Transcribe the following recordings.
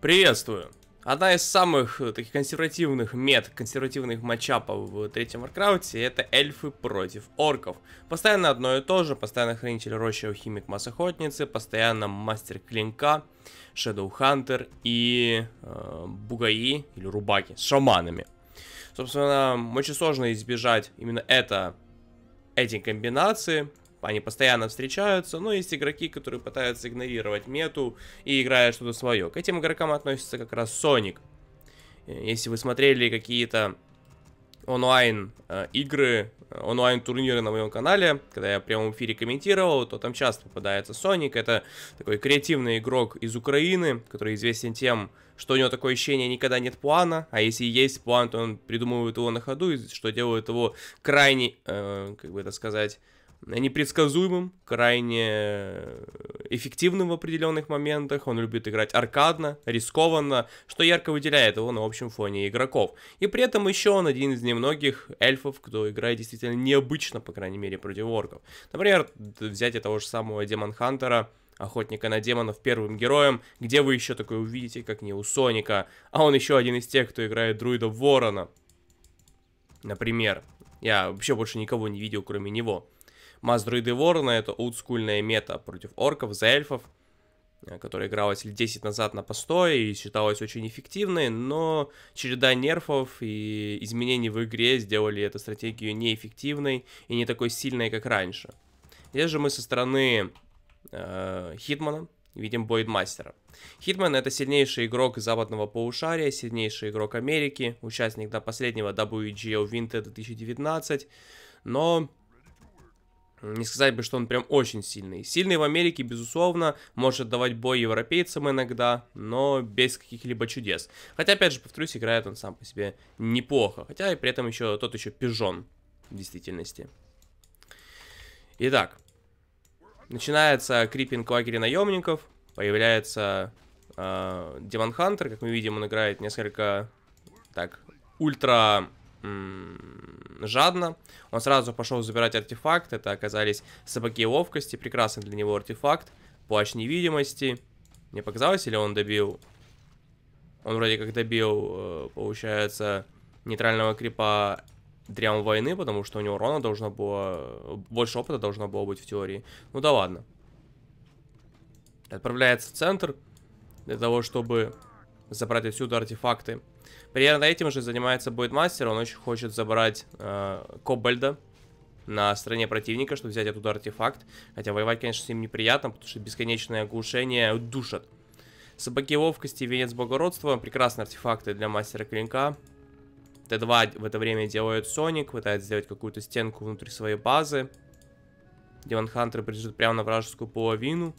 Приветствую! Одна из самых э, таких консервативных мет, консервативных матчапов в третьем Варкрафте это эльфы против орков. Постоянно одно и то же, постоянно хранитель рощи алхимик масс постоянно мастер клинка, Shadow Hunter и э, бугаи или рубаки с шаманами. Собственно, очень сложно избежать именно это, эти комбинации, они постоянно встречаются, но есть игроки, которые пытаются игнорировать мету и играют что-то свое. К этим игрокам относится как раз Соник. Э, если вы смотрели какие-то онлайн э, игры, э, онлайн турниры на моем канале, когда я в прямом эфире комментировал, то там часто попадается Соник. Это такой креативный игрок из Украины, который известен тем, что у него такое ощущение никогда нет плана, а если есть план, то он придумывает его на ходу, что делает его крайне, э, как бы это сказать, непредсказуемым, крайне э, эффективным в определенных моментах. Он любит играть аркадно, рискованно, что ярко выделяет его на общем фоне игроков. И при этом еще он один из немногих эльфов, кто играет действительно необычно, по крайней мере, против орков. Например, взять того же самого Демон Хантера, Охотника на демонов первым героем, где вы еще такое увидите, как не у Соника, а он еще один из тех, кто играет друида Ворона, например. Я вообще больше никого не видел, кроме него. Маздруиды Ворона — это олдскульная мета против орков, за эльфов, э, которая игралась лет 10 назад на постой и считалась очень эффективной, но череда нерфов и изменений в игре сделали эту стратегию неэффективной и не такой сильной, как раньше. Здесь же мы со стороны э, Хитмана видим Бойдмастера. Хитман это сильнейший игрок западного полушария, сильнейший игрок Америки, участник до последнего WGO Winter 2019, но не сказать бы, что он прям очень сильный. Сильный в Америке, безусловно, может давать бой европейцам иногда, но без каких-либо чудес. Хотя, опять же, повторюсь, играет он сам по себе неплохо. Хотя и при этом еще тот еще пижон в действительности. Итак, начинается крипинг лагеря наемников, появляется э, Демон Хантер, как мы видим, он играет несколько так ультра жадно. Он сразу пошел забирать артефакт. Это оказались собаки ловкости. Прекрасный для него артефакт. Плащ невидимости. Мне показалось, или он добил... Он вроде как добил, э, получается, нейтрального крипа Дрям войны, потому что у него урона должно было... Больше опыта должно было быть в теории. Ну да ладно. Отправляется в центр для того, чтобы забрать отсюда артефакты. Примерно этим же занимается Бойдмастер, он очень хочет забрать э, Кобальда на стороне противника, чтобы взять оттуда артефакт. Хотя воевать, конечно, с ним неприятно, потому что бесконечное оглушение душат. Собаки ловкости, венец благородства, прекрасные артефакты для мастера клинка. Т2 в это время делает Соник, пытается сделать какую-то стенку внутри своей базы. Демон Хантер прижит прямо на вражескую половину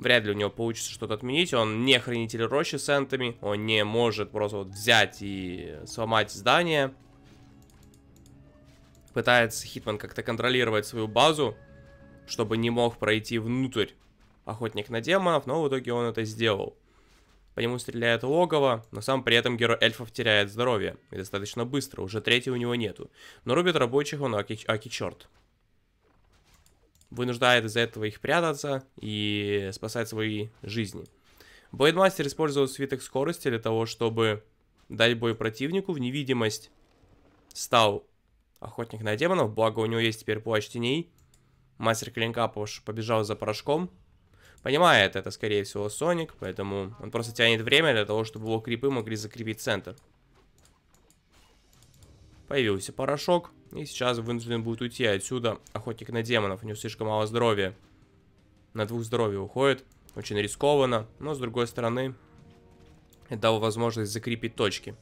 вряд ли у него получится что-то отменить. Он не хранитель рощи с энтами, он не может просто вот взять и сломать здание. Пытается Хитман как-то контролировать свою базу, чтобы не мог пройти внутрь охотник на демонов, но в итоге он это сделал. По нему стреляет логово, но сам при этом герой эльфов теряет здоровье. И достаточно быстро, уже третьего у него нету. Но рубит рабочих он аки, аки черт вынуждает из-за этого их прятаться и спасать свои жизни. Блейдмастер использовал свиток скорости для того, чтобы дать бой противнику. В невидимость стал охотник на демонов, благо у него есть теперь плащ теней. Мастер клинка побежал за порошком. Понимает это, скорее всего, Соник, поэтому он просто тянет время для того, чтобы его крипы могли закрепить центр. Появился порошок, и сейчас вынужден будет уйти отсюда охотник на демонов, у него слишком мало здоровья. На двух здоровья уходит, очень рискованно, но с другой стороны, это дало возможность закрепить точки.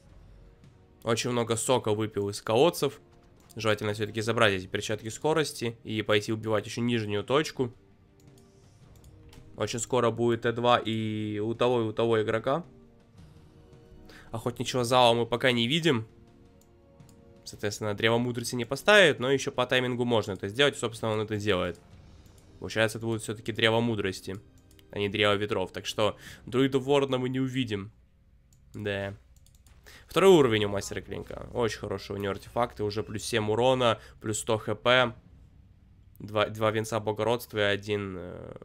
Очень много сока выпил из колодцев, желательно все-таки забрать эти перчатки скорости и пойти убивать еще нижнюю точку. Очень скоро будет Т2 и у того, и у того игрока. Охотничьего зала мы пока не видим, Соответственно, древо мудрости не поставит, но еще по таймингу можно это сделать, собственно, он это делает. Получается, это будет все-таки древо мудрости, а не древо ветров. Так что друида ворона мы не увидим. Да. Второй уровень у мастера клинка. Очень хороший у него артефакты. Уже плюс 7 урона, плюс 100 хп. Два, два венца богородства и один... Э,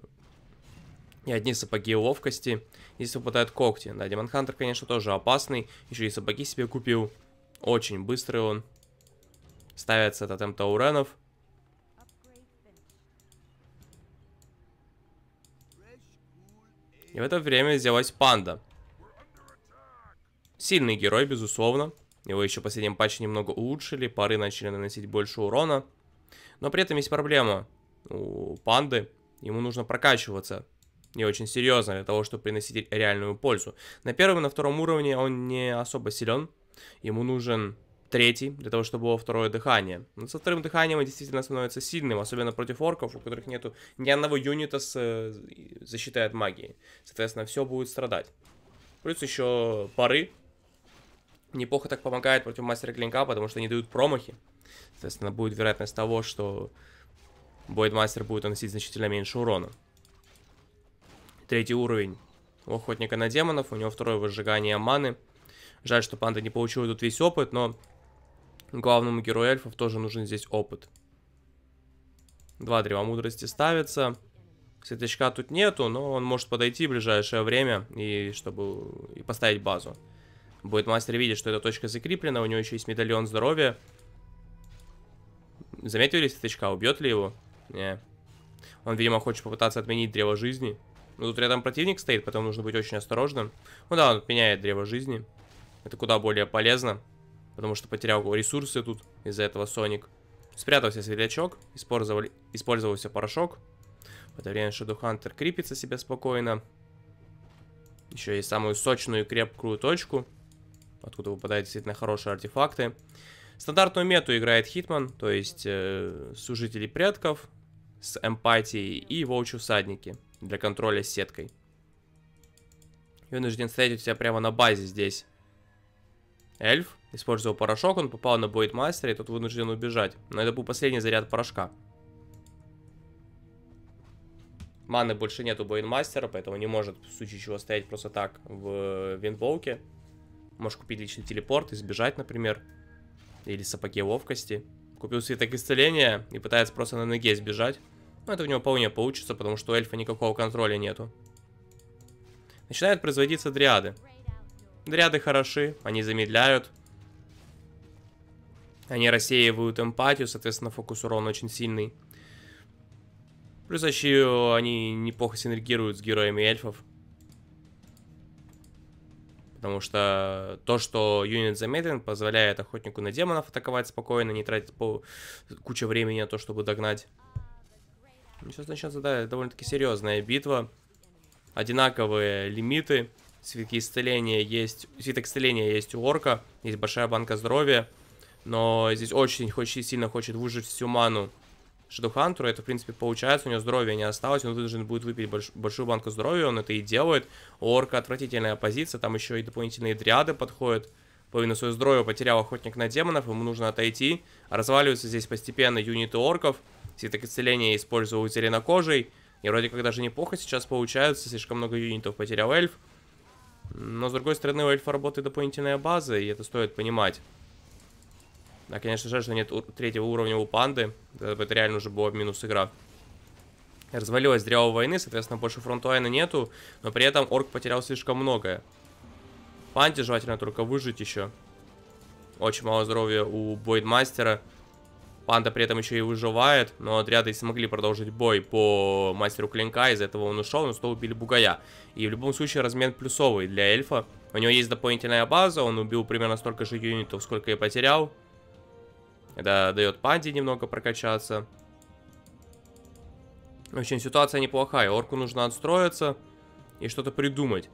и одни сапоги ловкости. Если выпадают когти. Да, Демон Хантер, конечно, тоже опасный. Еще и сапоги себе купил. Очень быстрый он. Ставится тотем Тауренов. И в это время взялась панда. Сильный герой, безусловно. Его еще последним последнем патче немного улучшили, пары начали наносить больше урона. Но при этом есть проблема у панды. Ему нужно прокачиваться. Не очень серьезно для того, чтобы приносить реальную пользу. На первом и на втором уровне он не особо силен. Ему нужен третий, для того, чтобы было второе дыхание. Но со вторым дыханием он действительно становится сильным, особенно против орков, у которых нету ни одного юнита с э, защитой от магии. Соответственно, все будет страдать. Плюс еще пары. Неплохо так помогает против мастера клинка, потому что они дают промахи. Соответственно, будет вероятность того, что Бойдмастер будет наносить значительно меньше урона. Третий уровень охотника на демонов, у него второе выжигание маны. Жаль, что панда не получила тут весь опыт, но Главному герою эльфов тоже нужен здесь опыт. Два древа мудрости ставятся. Светлячка тут нету, но он может подойти в ближайшее время и чтобы и поставить базу. Будет мастер видеть, что эта точка закреплена, у него еще есть медальон здоровья. Заметили светлячка, убьет ли его? Не. Он, видимо, хочет попытаться отменить древо жизни. Но ну, тут рядом противник стоит, поэтому нужно быть очень осторожным. Ну да, он отменяет древо жизни. Это куда более полезно потому что потерял ресурсы тут из-за этого Соник. Спрятался светлячок, использовал использовался порошок. В это время Shadow крепится себе спокойно. Еще есть самую сочную и крепкую точку, откуда выпадают действительно хорошие артефакты. Стандартную мету играет Хитман, то есть э, Служители Предков с Эмпатией и Волчьи Всадники для контроля с сеткой. И вынужден стоять у тебя прямо на базе здесь эльф, использовал порошок, он попал на бойдмастера, и тот вынужден убежать. Но это был последний заряд порошка. Маны больше нет у бойдмастера, поэтому не может в случае чего стоять просто так в э, винволке. Можешь купить личный телепорт и сбежать, например. Или сапоги ловкости. Купил свиток исцеления и пытается просто на ноге сбежать. Но это у него вполне получится, потому что у эльфа никакого контроля нету. Начинают производиться дриады. Дряды хороши, они замедляют. Они рассеивают эмпатию, соответственно, фокус урона очень сильный. Плюс еще они неплохо синергируют с героями эльфов. Потому что то, что юнит замедлен, позволяет охотнику на демонов атаковать спокойно, не тратить пол... кучу времени на то, чтобы догнать. Сейчас начнется, да, довольно-таки серьезная битва. Одинаковые лимиты. Свитки исцеления есть... Свиток исцеления есть у орка. Есть большая банка здоровья. Но здесь очень, очень сильно хочет выжить всю ману Шедухантеру. Это, в принципе, получается. У него здоровья не осталось. Он должен будет выпить больш большую банку здоровья. Он это и делает. У орка отвратительная позиция. Там еще и дополнительные дриады подходят. Половину своего здоровья потерял охотник на демонов. Ему нужно отойти. Разваливаются здесь постепенно юниты орков. Свиток исцеления использовал зеленокожей И вроде как даже неплохо сейчас получается. Слишком много юнитов потерял эльф. Но, с другой стороны, у эльфа работает дополнительная база, и это стоит понимать. Да, конечно, жаль, что нет третьего уровня у панды. Это реально уже было минус игра. Развалилась древо войны, соответственно, больше фронтлайна нету, но при этом орк потерял слишком многое. Панде желательно только выжить еще. Очень мало здоровья у бойдмастера. мастера Панда при этом еще и выживает, но отряды смогли продолжить бой по мастеру клинка, из-за этого он ушел, но снова убили бугая. И в любом случае размен плюсовый для эльфа. У него есть дополнительная база, он убил примерно столько же юнитов, сколько и потерял. Это дает панде немного прокачаться. В общем, ситуация неплохая. Орку нужно отстроиться и что-то придумать.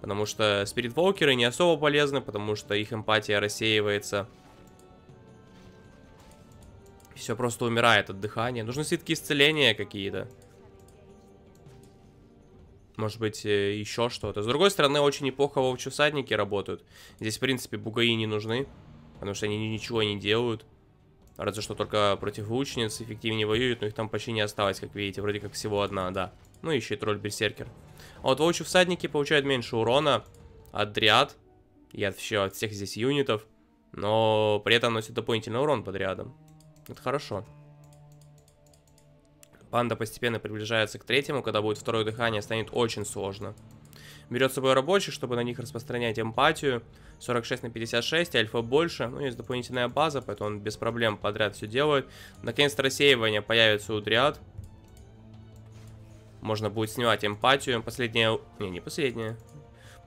Потому что Волкеры не особо полезны, потому что их эмпатия рассеивается. Все просто умирает от дыхания. Нужны свитки исцеления какие-то. Может быть, э, еще что-то. С другой стороны, очень неплохо волчусадники работают. Здесь, в принципе, бугаи не нужны. Потому что они ничего не делают. Разве что только против лучниц эффективнее воюют, но их там почти не осталось, как видите. Вроде как всего одна, да. Ну, еще и тролль-берсеркер. А вот волчусадники получают меньше урона от дриад и от, вообще, от всех здесь юнитов. Но при этом носят дополнительный урон под рядом. Это хорошо. Панда постепенно приближается к третьему, когда будет второе дыхание, станет очень сложно. Берет с собой рабочих, чтобы на них распространять эмпатию. 46 на 56, альфа больше. Ну, есть дополнительная база, поэтому он без проблем подряд все делает. Наконец-то рассеивание появится у Дриад. Можно будет снимать эмпатию. Последняя... Не, не последняя.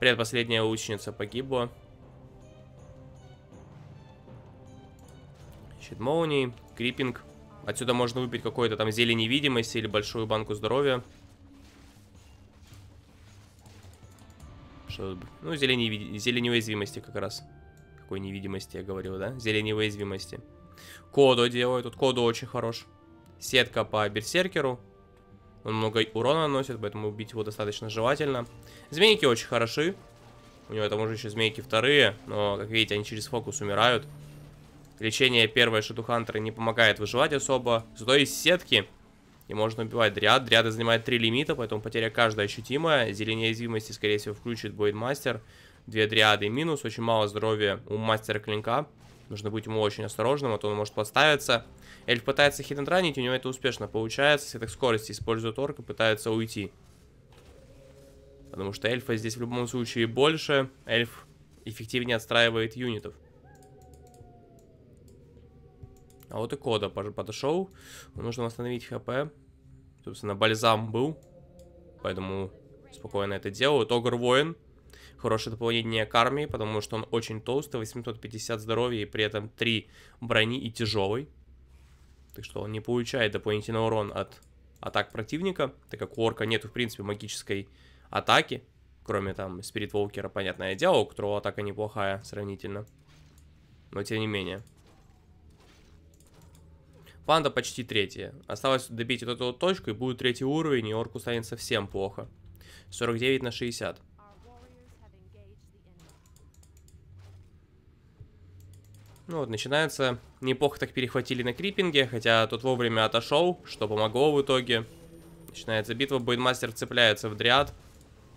Предпоследняя лучница погибла. Щит молнии, крипинг. Отсюда можно выпить какой-то там зелень невидимости или большую банку здоровья. Что, ну, зелень, невид... зелень уязвимости как раз. Какой невидимости я говорил, да? Зелень уязвимости. Кодо делаю, тут Кодо очень хорош. Сетка по берсеркеру. Он много урона наносит, поэтому убить его достаточно желательно. Змейки очень хороши. У него там уже еще змейки вторые, но, как видите, они через фокус умирают. Лечение первое Шатухантера не помогает выживать особо. Зато есть сетки. И можно убивать Дриад. Дриада занимает 3 лимита, поэтому потеря каждая ощутимая. Зелень уязвимости, скорее всего, включит Бойдмастер. Две Дриады минус. Очень мало здоровья у Мастера Клинка. Нужно быть ему очень осторожным, а то он может подставиться. Эльф пытается хитендранить, у него это успешно получается. Сеток скорости использует орк и пытается уйти. Потому что эльфа здесь в любом случае больше. Эльф эффективнее отстраивает юнитов. А вот и Кода подошел. Нужно восстановить ХП. Собственно, бальзам был. Поэтому спокойно это делаю. Тогр воин. Хорошее дополнение к армии, потому что он очень толстый, 850 здоровья и при этом 3 брони и тяжелый. Так что он не получает дополнительный урон от атак противника, так как у орка нет, в принципе, магической атаки, кроме там Спирит Волкера, понятное дело, у которого атака неплохая сравнительно. Но тем не менее. Ванда почти третья. Осталось добить вот эту вот точку, и будет третий уровень, и орку станет совсем плохо. 49 на 60. Ну вот, начинается. Неплохо так перехватили на крипинге, хотя тот вовремя отошел, что помогло в итоге. Начинается битва, Бойдмастер цепляется в дриад.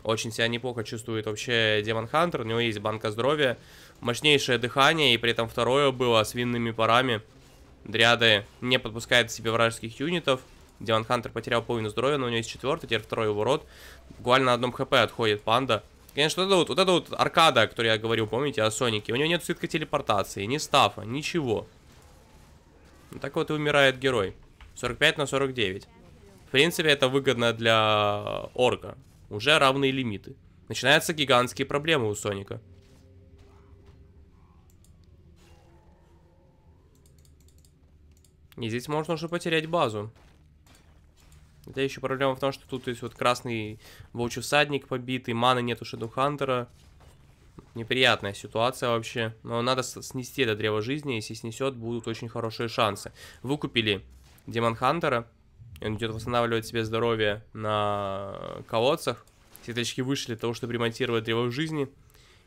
Очень себя неплохо чувствует вообще Демон Хантер, у него есть банка здоровья, мощнейшее дыхание, и при этом второе было с винными парами. Дриады не подпускает к себе вражеских юнитов. Диван Хантер потерял половину здоровья, но у него есть четвертый, теперь второй его рот. Буквально на одном хп отходит панда. Конечно, вот это вот, вот это вот аркада, о которой я говорил, помните, о Сонике. У него нет сытка телепортации, ни стафа, ничего. Вот так вот и умирает герой. 45 на 49. В принципе, это выгодно для э, орка. Уже равные лимиты. Начинаются гигантские проблемы у Соника. И здесь можно уже потерять базу. Это еще проблема в том, что тут есть вот красный волчий всадник побитый, маны нету Шедухантера. Неприятная ситуация вообще. Но надо снести это древо жизни. Если снесет, будут очень хорошие шансы. Выкупили Демон Хантера. Он идет восстанавливать себе здоровье на колодцах. Светочки вышли для того, чтобы ремонтировать древо жизни.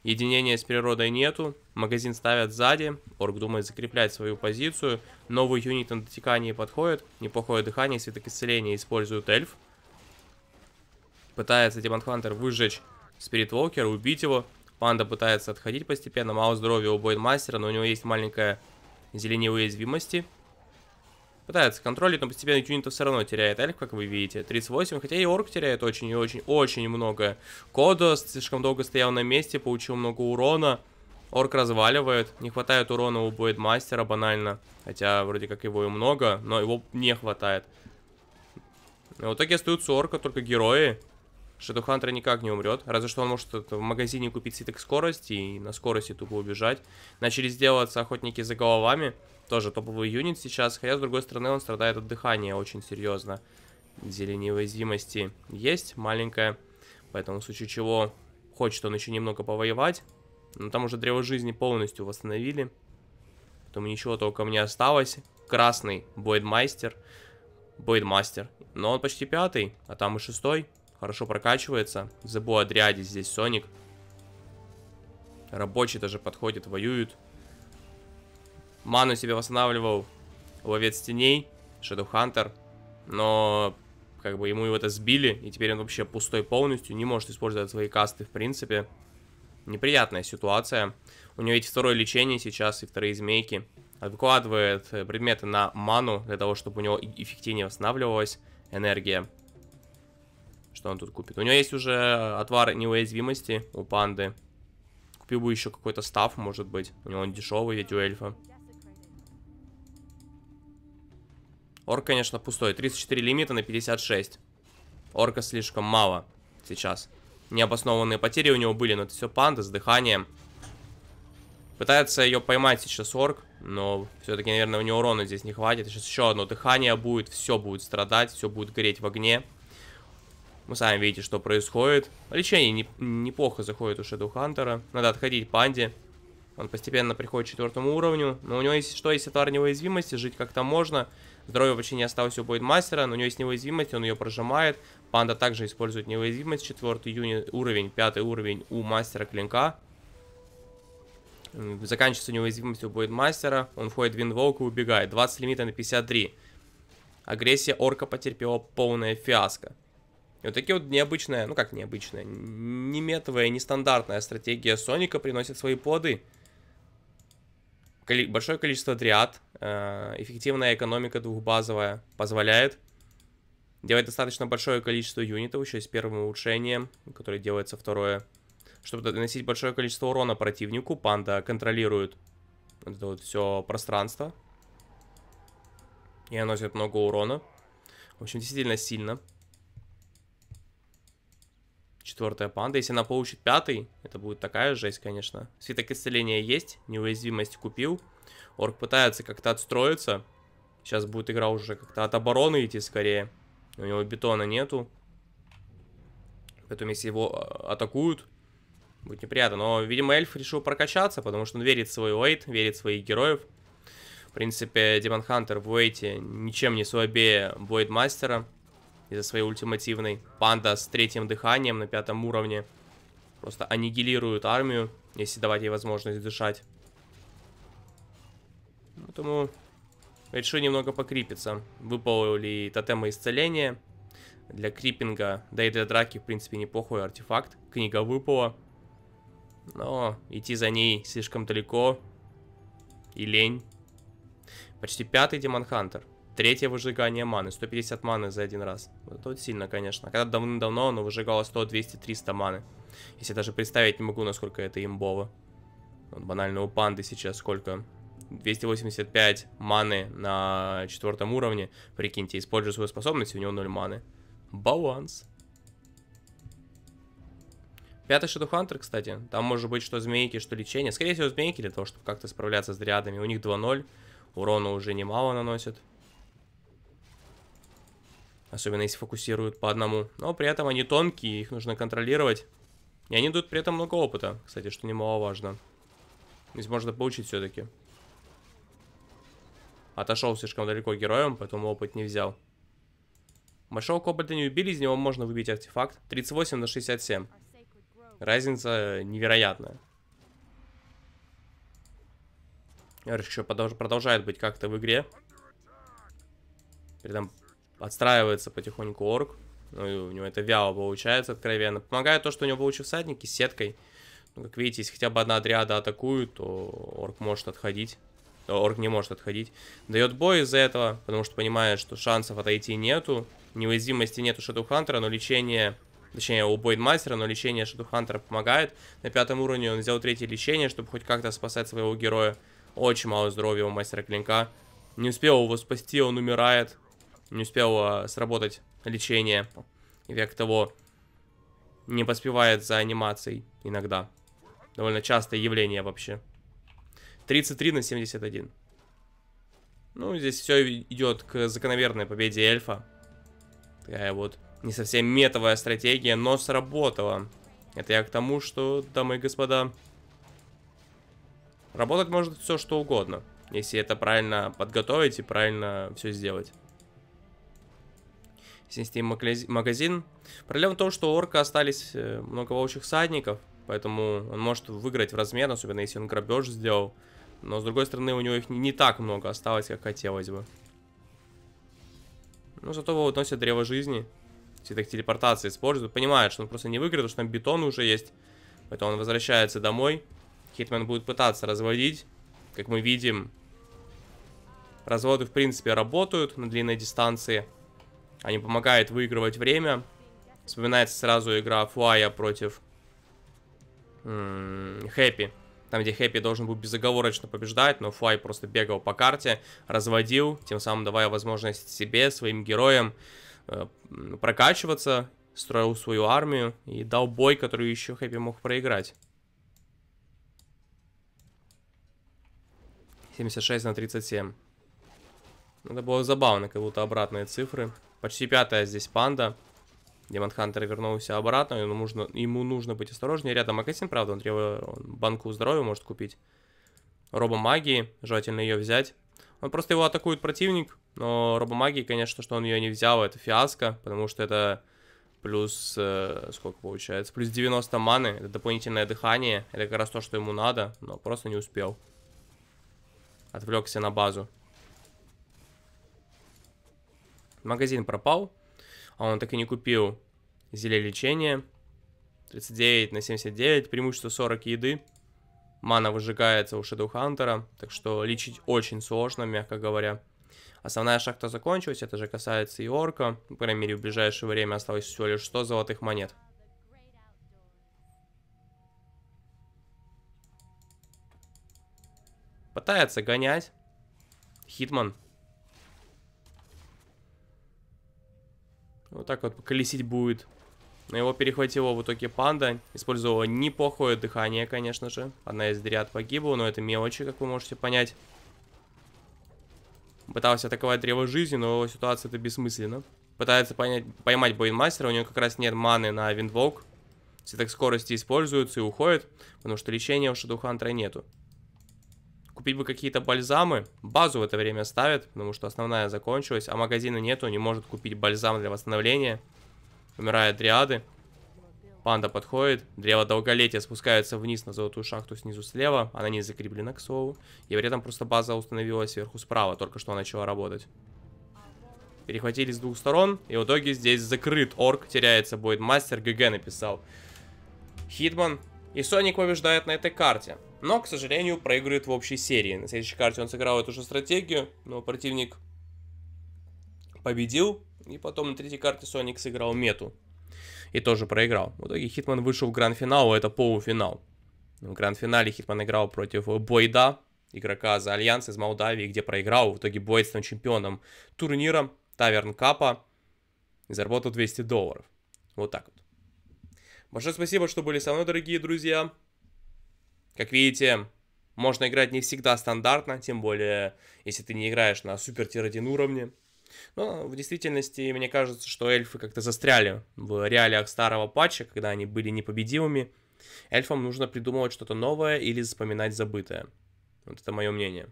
Единения с природой нету, магазин ставят сзади, Орг думает закреплять свою позицию, новый юнит на дотекании подходит, неплохое дыхание, светокисцеление используют эльф. Пытается Демон Демонхантер выжечь Спирит Спиритвокера, убить его, панда пытается отходить постепенно, мало здоровья у Мастера, но у него есть маленькая зеленее уязвимости пытается контролить, но постепенно юнитов все равно теряет. Эльф, как вы видите, 38, хотя и орк теряет очень и очень, очень много. Кода слишком долго стоял на месте, получил много урона. Орк разваливает, не хватает урона у Бойдмастера банально, хотя вроде как его и много, но его не хватает. В итоге остаются орка, только герои. Шедухантер никак не умрет, разве что он может в магазине купить свиток скорости и на скорости тупо убежать. Начали сделаться охотники за головами, тоже топовый юнит сейчас, хотя, с другой стороны, он страдает от дыхания очень серьезно. Зеленевозимости есть маленькая, поэтому в случае чего хочет он еще немного повоевать. Но там уже древо жизни полностью восстановили. Поэтому ничего только мне осталось. Красный Бойдмастер, Бойдмастер. Но он почти пятый, а там и шестой. Хорошо прокачивается. Забу о дряде здесь Соник. Рабочий даже подходит, воюют. Ману себе восстанавливал ловец теней, Шедухантер. Но как бы ему это сбили, и теперь он вообще пустой полностью, не может использовать свои касты в принципе. Неприятная ситуация. У него ведь второе лечение сейчас и вторые змейки. Откладывает э, предметы на ману, для того, чтобы у него эффективнее восстанавливалась энергия. Что он тут купит? У него есть уже отвар неуязвимости у панды. Купил бы еще какой-то став, может быть. У него он дешевый ведь у эльфа. Орк, конечно, пустой. 34 лимита на 56. Орка слишком мало сейчас. Необоснованные потери у него были, но это все панда с дыханием. Пытается ее поймать сейчас орк, но все-таки, наверное, у него урона здесь не хватит. Сейчас еще одно дыхание будет, все будет страдать, все будет гореть в огне. Вы сами видите, что происходит. Лечение не, неплохо заходит у Shadow Хантера. Надо отходить панде. Он постепенно приходит к четвертому уровню. Но у него, есть что, есть отвар неуязвимости, жить как-то можно. Здоровье вообще не осталось у бойд мастера, но у него есть невыязвимость, он ее прожимает. Панда также использует невыязвимость, четвертый юни... уровень, пятый уровень у Мастера Клинка. Заканчивается невыязвимость у бойд мастера, он входит в Винволк и убегает. 20 лимита на 53. Агрессия Орка потерпела полное фиаско. И вот такие вот необычные, ну как необычная, неметовая, нестандартная стратегия Соника приносит свои плоды большое количество дриад, э, эффективная экономика двухбазовая позволяет делать достаточно большое количество юнитов, еще с первым улучшением, которое делается второе. Чтобы наносить большое количество урона противнику, панда контролирует вот это вот все пространство. И наносит много урона. В общем, действительно сильно четвертая панда. Если она получит пятый, это будет такая жесть, конечно. Свиток исцеления есть, неуязвимость купил. Орк пытается как-то отстроиться. Сейчас будет игра уже как-то от обороны идти скорее. У него бетона нету. Поэтому если его а, атакуют, будет неприятно. Но, видимо, эльф решил прокачаться, потому что он верит в свой Уэйт, верит в своих героев. В принципе, Демон Хантер в Уэйте ничем не слабее Бойдмастера. Мастера из-за своей ультимативной. Панда с третьим дыханием на пятом уровне просто аннигилирует армию, если давать ей возможность дышать. Поэтому решил немного покрипиться. Выпали тотемы исцеления для крипинга, да и для драки, в принципе, неплохой артефакт. Книга выпала. Но идти за ней слишком далеко и лень. Почти пятый Демон Хантер. Третье выжигание маны. 150 маны за один раз. Это вот сильно, конечно. А когда давным-давно оно выжигало 100, 200, 300 маны. Если даже представить не могу, насколько это имбово. Вот банально у панды сейчас сколько? 285 маны на четвертом уровне. Прикиньте, использую свою способность, у него 0 маны. Баланс. Пятый Shadowhunter, кстати. Там может быть что змейки, что лечение. Скорее всего, змейки для того, чтобы как-то справляться с дрядами. У них 2-0. Урона уже немало наносят. Особенно если фокусируют по одному. Но при этом они тонкие, их нужно контролировать. И они дают при этом много опыта, кстати, что немаловажно. Здесь можно получить все-таки. Отошел слишком далеко героем, поэтому опыт не взял. Большого кобальта не убили, из него можно выбить артефакт. 38 на 67. Разница невероятная. Эрш еще продолжает быть как-то в игре. При этом Отстраивается потихоньку орк. Ну, у него это вяло получается, откровенно. Помогает то, что у него получил всадники с сеткой. Ну, как видите, если хотя бы одна дриада атакует, то орк может отходить. Э, орк не может отходить. Дает бой из-за этого, потому что понимает, что шансов отойти нету. Неуязвимости нету хантера, но лечение... Точнее, у Бойдмастера, но лечение хантера помогает. На пятом уровне он взял третье лечение, чтобы хоть как-то спасать своего героя. Очень мало здоровья у Мастера Клинка. Не успел его спасти, он умирает не успел сработать лечение. Век того, не поспевает за анимацией иногда. Довольно частое явление вообще. 33 на 71. Ну, здесь все идет к закономерной победе эльфа. Такая вот не совсем метовая стратегия, но сработала. Это я к тому, что, дамы и господа, работать может все что угодно. Если это правильно подготовить и правильно все сделать снести магазин. Проблема в том, что у орка остались э, много волчьих садников, поэтому он может выиграть в размер, особенно если он грабеж сделал. Но, с другой стороны, у него их не так много осталось, как хотелось бы. Но ну, зато его относят древо жизни. Все так телепортации используют. Понимает, что он просто не выиграет, потому что там бетон уже есть. Поэтому он возвращается домой. Хитмен будет пытаться разводить. Как мы видим, разводы, в принципе, работают на длинной дистанции. Они помогают выигрывать время. Вспоминается сразу игра Фуая против м Хэппи. Там, где Хэппи должен был безоговорочно побеждать, но Фуай просто бегал по карте, разводил, тем самым давая возможность себе, своим героям э прокачиваться, строил свою армию и дал бой, который еще Хэппи мог проиграть. 76 на 37. Это было забавно, как будто обратные цифры. Почти пятая здесь панда. Демон Хантер вернулся обратно, ему нужно, ему нужно быть осторожнее. Рядом магазин, правда, он требует он банку здоровья может купить. Робо магии, желательно ее взять. Он просто его атакует противник, но робо магии, конечно, что он ее не взял, это фиаско, потому что это плюс, э, сколько получается, плюс 90 маны, это дополнительное дыхание, это как раз то, что ему надо, но просто не успел. Отвлекся на базу. Магазин пропал, а он так и не купил зелье лечения. 39 на 79, преимущество 40 еды. Мана выжигается у Шедоухантера, так что лечить очень сложно, мягко говоря. Основная шахта закончилась, это же касается и орка. По крайней мере, в ближайшее время осталось всего лишь 100 золотых монет. Пытается гонять. Хитман Вот так вот колесить будет. Его перехватила в итоге панда. Использовала неплохое дыхание, конечно же. Одна из дриад погибла, но это мелочи, как вы можете понять. Пыталась атаковать древо жизни, но ситуация это бессмысленно. Пытается понять, поймать боинмастера, у него как раз нет маны на Виндволк. Все так скорости используются и уходят, потому что лечения у Шадухантра нету купить бы какие-то бальзамы. Базу в это время ставят, потому что основная закончилась, а магазина нету, не может купить бальзам для восстановления. Умирают дриады. Панда подходит. Древо долголетия спускается вниз на золотую шахту снизу слева. Она не закреплена, к слову. И при этом просто база установилась сверху справа, только что начала работать. Перехватили с двух сторон, и в итоге здесь закрыт орк, теряется будет мастер, ГГ написал. Хитман и Соник побеждает на этой карте но, к сожалению, проигрывает в общей серии. На следующей карте он сыграл эту же стратегию, но противник победил, и потом на третьей карте Соник сыграл мету и тоже проиграл. В итоге Хитман вышел в гранд-финал, а это полуфинал. В гранд-финале Хитман играл против Бойда, игрока за Альянс из Молдавии, где проиграл. В итоге Бойд стал чемпионом турнира Таверн Капа и заработал 200 долларов. Вот так вот. Большое спасибо, что были со мной, дорогие друзья. Как видите, можно играть не всегда стандартно, тем более, если ты не играешь на супер-1 уровне. Но в действительности, мне кажется, что эльфы как-то застряли в реалиях старого патча, когда они были непобедимыми. Эльфам нужно придумывать что-то новое или запоминать забытое. Вот это мое мнение.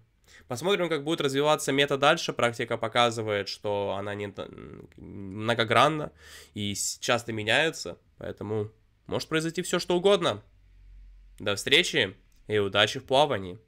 Посмотрим, как будет развиваться мета дальше. Практика показывает, что она не многогранна и часто меняется, поэтому может произойти все, что угодно. До встречи и удачи в плавании!